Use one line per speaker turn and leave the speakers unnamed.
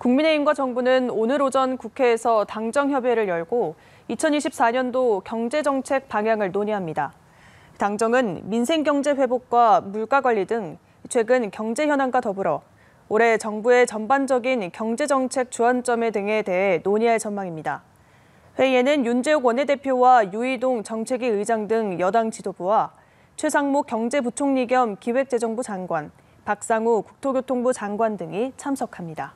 국민의힘과 정부는 오늘 오전 국회에서 당정협의회를 열고 2024년도 경제정책 방향을 논의합니다. 당정은 민생경제 회복과 물가관리 등 최근 경제 현황과 더불어 올해 정부의 전반적인 경제정책 주안점에 등에 대해 논의할 전망입니다. 회의에는 윤재욱 원내대표와 유희동 정책위 의장 등 여당 지도부와 최상목 경제부총리 겸 기획재정부 장관, 박상우 국토교통부 장관 등이 참석합니다.